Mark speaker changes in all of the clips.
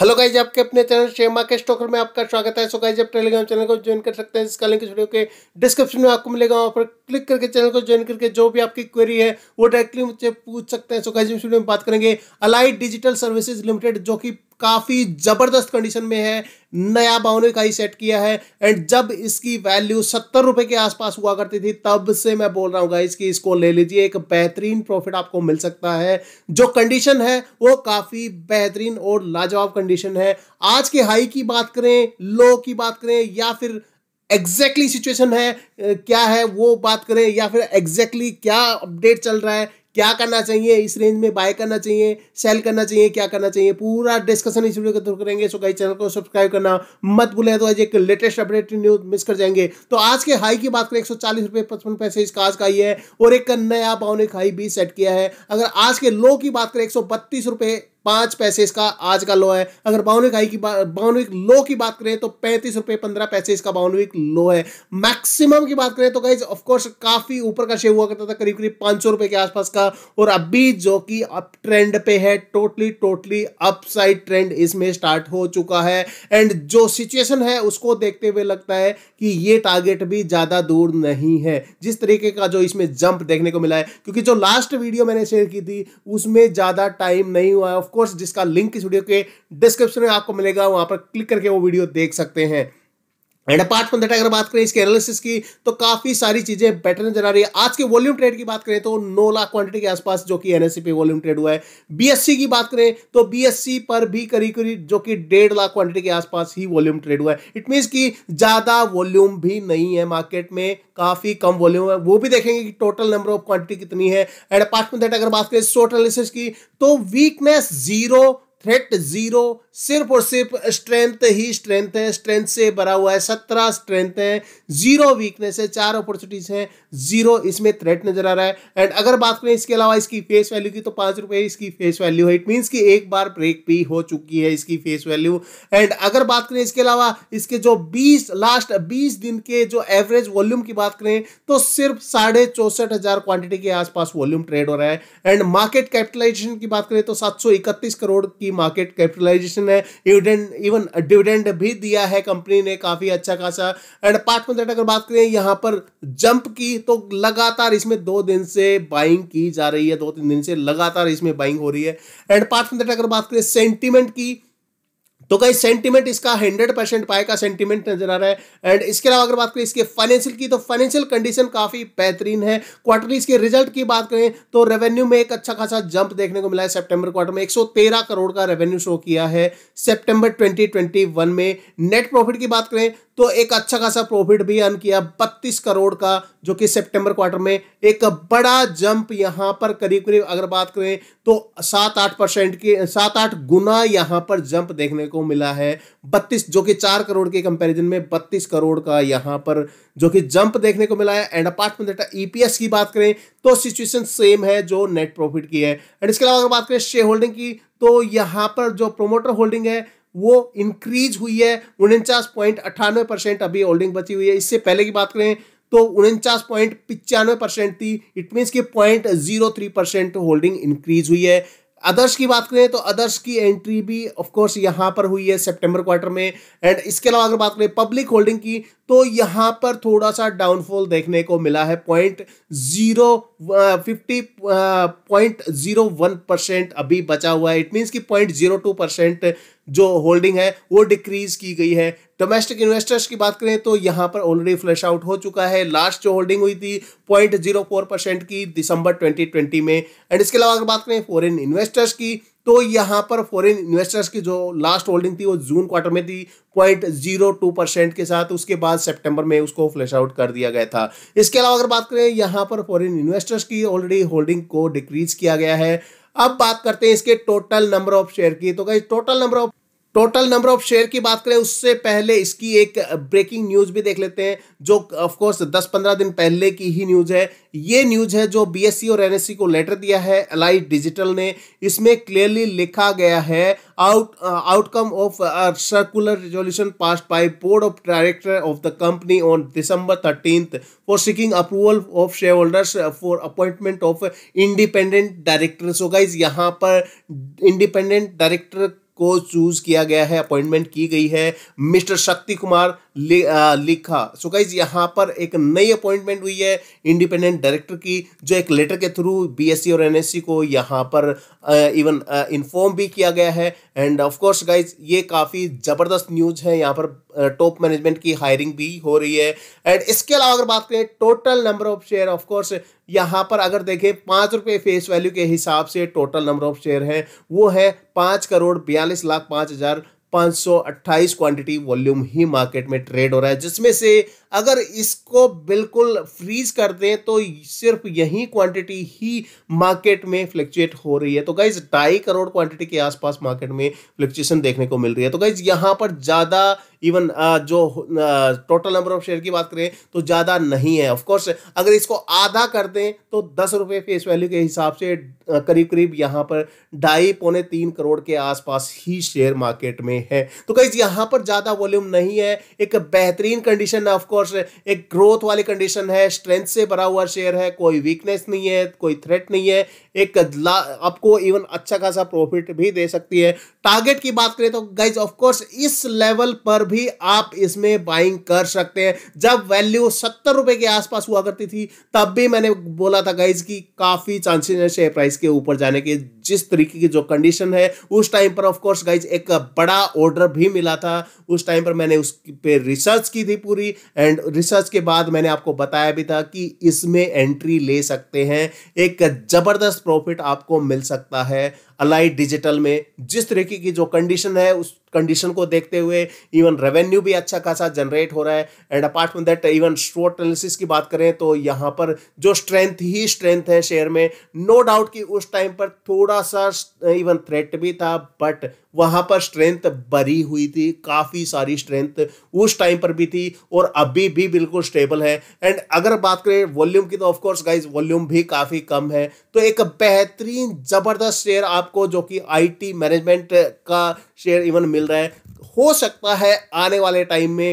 Speaker 1: hello guys आपके अपने channel share market stalker में आपका स्वागत है सो गाइज आप टेलीग्राम चैनल को ज्वाइन कर सकते हैं जिसका लिंक इस वीडियो के डिस्क्रिप्शन में आपको मिलेगा वहाँ पर क्लिक करके चैनल को ज्वाइन करके जो भी आपकी क्वेरी है वो डायरेक्टली मुझसे पूछ सकते हैं सो गाइज इस वीडियो में बात करेंगे अलाइट डिजिटल सर्विसेज लिमिटेड जो कि काफ़ी ज़बरदस्त कंडीशन में है नया बाउंड्री का ही सेट किया है एंड जब इसकी वैल्यू सत्तर रुपए के आसपास हुआ करती थी तब से मैं बोल रहा हूँ गाइस कि इसको ले लीजिए एक बेहतरीन प्रॉफिट आपको मिल सकता है जो कंडीशन है वो काफ़ी बेहतरीन और लाजवाब कंडीशन है आज के हाई की बात करें लो की बात करें या फिर एग्जैक्टली exactly सिचुएशन है क्या है वो बात करें या फिर एग्जैक्टली exactly क्या अपडेट चल रहा है क्या करना चाहिए इस रेंज में बाय करना चाहिए सेल करना चाहिए क्या करना चाहिए पूरा डिस्कशन इस वीडियो के थ्रू करेंगे सो कई चैनल को सब्सक्राइब करना मत भूलें तो आज एक लेटेस्ट अपडेट न्यूज मिस कर जाएंगे तो आज के हाई की बात करें एक सौ चालीस पैसे इसका आज का ही है और एक नया एक हाई भी सेट किया है अगर आज के लो की बात करें एक सौ पाँच पैसे इसका आज का लो है अगर बाउनविक हाई की बाउनविक लो की बात करें तो पैंतीस रुपये पंद्रह पैसे इसका बाउनविक लो है मैक्सिमम की बात करें तो गाइज ऑफकोर्स काफ़ी ऊपर का शेयर हुआ करता था करीब करीब पाँच सौ रुपये के आसपास का और अभी जो कि अप ट्रेंड पे है टोटली टोटली अपसाइड ट्रेंड इसमें स्टार्ट हो चुका है एंड जो सिचुएशन है उसको देखते हुए लगता है कि ये टारगेट भी ज़्यादा दूर नहीं है जिस तरीके का जो इसमें जंप देखने को मिला है क्योंकि जो लास्ट वीडियो मैंने शेयर की थी उसमें ज़्यादा टाइम नहीं हुआ है ऑफकोर्स जिसका लिंक इस वीडियो के डिस्क्रिप्शन में आपको मिलेगा वहाँ पर क्लिक करके वो वीडियो देख सकते हैं एंड अपार्ट फ्रॉम अगर बात करें इसके एनालिसिस की तो काफ़ी सारी चीज़ें बेटर नजर आ रही है आज के वॉल्यूम ट्रेड की बात करें तो 9 लाख क्वांटिटी के आसपास जो कि एनएससी पे वॉल्यूम ट्रेड हुआ है बीएससी की बात करें तो बीएससी पर भी करीब करीब जो कि डेढ़ लाख क्वांटिटी के आसपास ही वॉल्यूम ट्रेड हुआ है इट मीन्स की ज़्यादा वॉल्यूम भी नहीं है मार्केट में काफ़ी कम वॉल्यूम है वो भी देखेंगे कि टोटल नंबर ऑफ क्वांटिटी कितनी है एंड अपार्ट फ्रॉम अगर बात करें शॉर्ट एनालिसिस की तो वीकनेस जीरो थ्रेट जीरो सिर्फ और सिर्फ स्ट्रेंथ ही स्ट्रेंथ है स्ट्रेंथ से भरा हुआ है सत्रह स्ट्रेंथ है जीरो वीकनेस है चार अपॉर्चुनिटीज है जीरो इसमें थ्रेट नजर आ रहा है एंड अगर बात करें इसके अलावा इसकी फेस वैल्यू की तो पांच रुपए इसकी फेस वैल्यू है इट मींस कि एक बार ब्रेक भी हो चुकी है इसकी फेस वैल्यू एंड अगर बात करें इसके अलावा इसके जो बीस लास्ट बीस दिन के जो एवरेज वॉल्यूम की बात करें तो सिर्फ साढ़े चौसठ हजार क्वांटिटी के आसपास वॉल्यूम ट्रेड हो रहा है एंड मार्केट कैपिटलाइजेशन की बात करें तो सात करोड़ की मार्केट कैपिटलाइजेशन ने डिविडेंड इवन डिविडेंड भी दिया है कंपनी ने काफ़ी अच्छा खासा एंड पांच डेट अगर बात करें यहाँ पर जंप की तो लगातार इसमें दो दिन से बाइंग की जा रही है दो तीन दिन से लगातार इसमें बाइंग हो रही है एंड पांच डेट अगर बात करें सेंटिमेंट की तो कहीं सेंटीमेंट इसका हंड्रेड परसेंट पाए का सेंटीमेंट नजर आ रहा है एंड इसके अलावा अगर बात करें इसके फाइनेंशियल की तो फाइनेंशियल कंडीशन काफी बेहतरीन है क्वार्टरली इसके रिजल्ट की बात करें तो रेवेन्यू में एक अच्छा खासा जंप देखने को मिला है सेप्टेम्बर क्वार्टर में 113 करोड़ का रेवेन्यू शो किया है सेप्टेम्बर ट्वेंटी में नेट प्रॉफिट की बात करें तो एक अच्छा खासा प्रॉफिट भी अर्न किया बत्तीस करोड़ का जो कि सितंबर क्वार्टर में एक बड़ा जंप यहाँ पर करीब करीब अगर बात करें तो सात आठ परसेंट की सात आठ गुना यहाँ पर जंप देखने को मिला है बत्तीस जो कि चार करोड़ के कंपैरिजन में बत्तीस करोड़ का यहाँ पर जो कि जंप देखने को मिला है and apart from data EPS की बात करें तो सिचुएशन सेम है जो नेट प्रॉफिट की है एंड इसके अलावा अगर बात करें शेयर होल्डिंग की तो यहाँ पर जो प्रोमोटर होल्डिंग है वो इंक्रीज हुई है उनचास पॉइंट अट्ठानवे परसेंट अभी होल्डिंग बची हुई है इससे पहले की बात करें तो उनचास पॉइंट पिचानवे परसेंट थी इट मीन्स कि point zero three percent holding increase हुई है अदर्स की बात करें तो अदर्स की एंट्री भी ऑफ कोर्स पर हुई है सितंबर क्वार्टर में एंड इसके अलावा अगर बात करें पब्लिक होल्डिंग की तो यहां पर थोड़ा सा डाउनफॉल देखने को मिला है point zero fifty point zero one percent अभी बचा हुआ है इट मीन्स कि पॉइंट जीरो टू परसेंट जो होल्डिंग है वो डिक्रीज की गई है डोमेस्टिक इन्वेस्टर्स की बात करें तो यहाँ पर ऑलरेडी फ्लैश आउट हो चुका है लास्ट जो होल्डिंग हुई थी पॉइंट जीरो फोर परसेंट की दिसंबर ट्वेंटी ट्वेंटी में एंड इसके अलावा अगर बात करें फॉरेन इन्वेस्टर्स की तो यहाँ पर फॉरेन इन्वेस्टर्स की जो लास्ट होल्डिंग थी वो जून क्वार्टर में थी पॉइंट जीरो टू परसेंट के साथ उसके बाद सेप्टेम्बर में उसको फ्लैश आउट कर दिया गया था इसके अलावा अगर बात करें यहाँ पर फॉरेन इन्वेस्टर्स की ऑलरेडी होल्डिंग को डिक्रीज किया गया है अब बात करते हैं इसके टोटल नंबर ऑफ शेयर की तो guys total number of total number of share की बात करें उससे पहले इसकी एक ब्रेकिंग न्यूज भी देख लेते हैं जो ऑफ कोर्स 10-15 दिन पहले की ही न्यूज है ये न्यूज है जो बीएससी e और एनएससी e को लेटर दिया है एलाई डिजिटल ने इसमें क्लियरली लिखा गया है out outcome of circular resolution pass by board of director of the company on December thirteenth for seeking approval of share holders for appointment of independent director so guys यहाँ पर independent director को choose किया गया है appointment की गई है mister शक्ति कुमार लिखा सो गाइज यहाँ पर एक नई अपॉइंटमेंट हुई है इंडिपेंडेंट डायरेक्टर की जो एक लेटर के थ्रू बीएससी और एनएससी को यहाँ पर इवन इन्फॉर्म भी किया गया है एंड ऑफ कोर्स गाइज ये काफ़ी ज़बरदस्त न्यूज़ है यहाँ पर टॉप मैनेजमेंट की हायरिंग भी हो रही है एंड इसके अलावा अगर बात करें total number of share of course यहाँ पर अगर देखें पाँच रुपये फेस वैल्यू के हिसाब से टोटल नंबर ऑफ शेयर हैं वो है पाँच करोड़ बयालीस लाख पाँच हज़ार 528 क्वांटिटी वॉल्यूम ही मार्केट में ट्रेड हो रहा है जिसमें से अगर इसको बिल्कुल फ्रीज कर दें तो सिर्फ यही क्वांटिटी ही मार्केट में फ्लक्चुएट हो रही है तो गाइज ढाई करोड़ क्वांटिटी के आसपास मार्केट में फ्लक्चुएशन देखने को मिल रही है तो गाइज यहां पर ज़्यादा इवन uh, जो टोटल नंबर ऑफ शेयर की बात करें तो ज़्यादा नहीं है ऑफकोर्स अगर इसको आधा कर दें तो दस रुपये फेस वैल्यू के हिसाब से uh, करीब करीब यहाँ पर ढाई पौने तीन करोड़ के आसपास ही शेयर मार्केट में है तो कहीं यहाँ पर ज़्यादा वॉल्यूम नहीं है एक बेहतरीन कंडीशन है ऑफकोर्स एक ग्रोथ वाली कंडीशन है स्ट्रेंथ से भरा हुआ शेयर है कोई वीकनेस नहीं है कोई थ्रेट नहीं है एक आपको इवन अच्छा खासा प्रॉफिट भी दे सकती है टारगेट की बात करें तो गाइज ऑफकोर्स इस लेवल पर भी भी आप इसमें बाइंग कर सकते हैं जब वैल्यू सत्तर रुपए के आसपास हुआ करती थी तब भी मैंने बोला था गाइज की काफी चांसेस है शेयर प्राइस के ऊपर जाने के जिस तरीके की जो कंडीशन है उस टाइम पर ऑफकोर्स गाइज एक बड़ा ऑर्डर भी मिला था उस टाइम पर मैंने उस पर रिसर्च की थी पूरी एंड रिसर्च के बाद मैंने आपको बताया भी था कि इसमें एंट्री ले सकते हैं एक जबरदस्त प्रॉफिट आपको मिल सकता है अलाइट डिजिटल में जिस तरीके की जो कंडीशन है उस कंडीशन को देखते हुए इवन रेवेन्यू भी अच्छा खासा जनरेट हो रहा है and apart from that even SWOT analysis की बात करें तो यहाँ पर जो स्ट्रेंथ ही स्ट्रेंथ है शेयर में नो no डाउट कि उस टाइम पर थोड़ा सा इवन थ्रेट भी था बट वहाँ पर स्ट्रेंथ बरी हुई थी काफ़ी सारी स्ट्रेंथ उस टाइम पर भी थी और अभी भी बिल्कुल स्टेबल है एंड अगर बात करें वॉल्यूम की तो ऑफकोर्स गाइज वॉल्यूम भी काफ़ी कम है तो एक बेहतरीन ज़बरदस्त शेयर आप आपको जो कि आईटी मैनेजमेंट का शेयर इवन मिल रहा है हो सकता है आने वाले टाइम में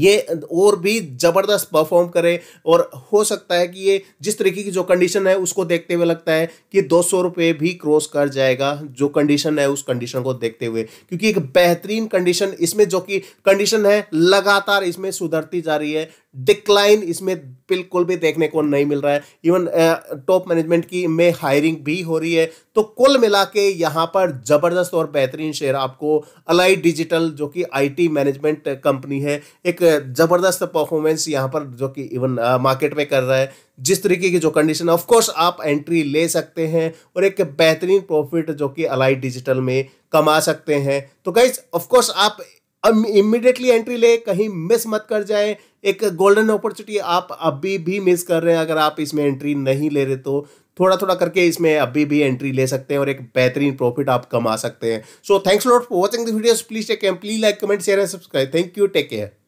Speaker 1: ये और भी ज़बरदस्त परफॉर्म करे और हो सकता है कि ये जिस तरीके की जो कंडीशन है उसको देखते हुए लगता है कि दो सौ रुपये भी क्रॉस कर जाएगा जो कंडीशन है उस कंडीशन को देखते हुए क्योंकि एक बेहतरीन कंडीशन इसमें जो कि कंडीशन है लगातार इसमें सुधरती जा रही है डिक्लाइन इसमें बिल्कुल भी देखने को नहीं मिल रहा है इवन टॉप मैनेजमेंट की में हायरिंग भी हो रही है तो कुल मिला के यहाँ पर ज़बरदस्त और बेहतरीन शेयर आपको अलाई डिजिटल जो कि आईटी मैनेजमेंट कंपनी है एक ज़बरदस्त परफॉर्मेंस यहाँ पर जो कि इवन मार्केट में कर रहा है जिस तरीके की जो कंडीशन है ऑफकोर्स आप एंट्री ले सकते हैं और एक बेहतरीन प्रॉफिट जो कि अलाई डिजिटल में कमा सकते हैं तो गाइज ऑफकोर्स आप इमिडिएटली एंट्री ले कहीं मिस मत कर जाए एक गोल्डन अपॉर्चुनिटी आप अभी भी मिस कर रहे हैं अगर आप इसमें एंट्री नहीं ले रहे तो थोड़ा थोड़ा करके इसमें अभी भी एंट्री ले सकते हैं और एक बेहतरीन प्रॉफिट आप कमा सकते हैं so thanks lot for watching this video please take please like comment share and subscribe thank you take care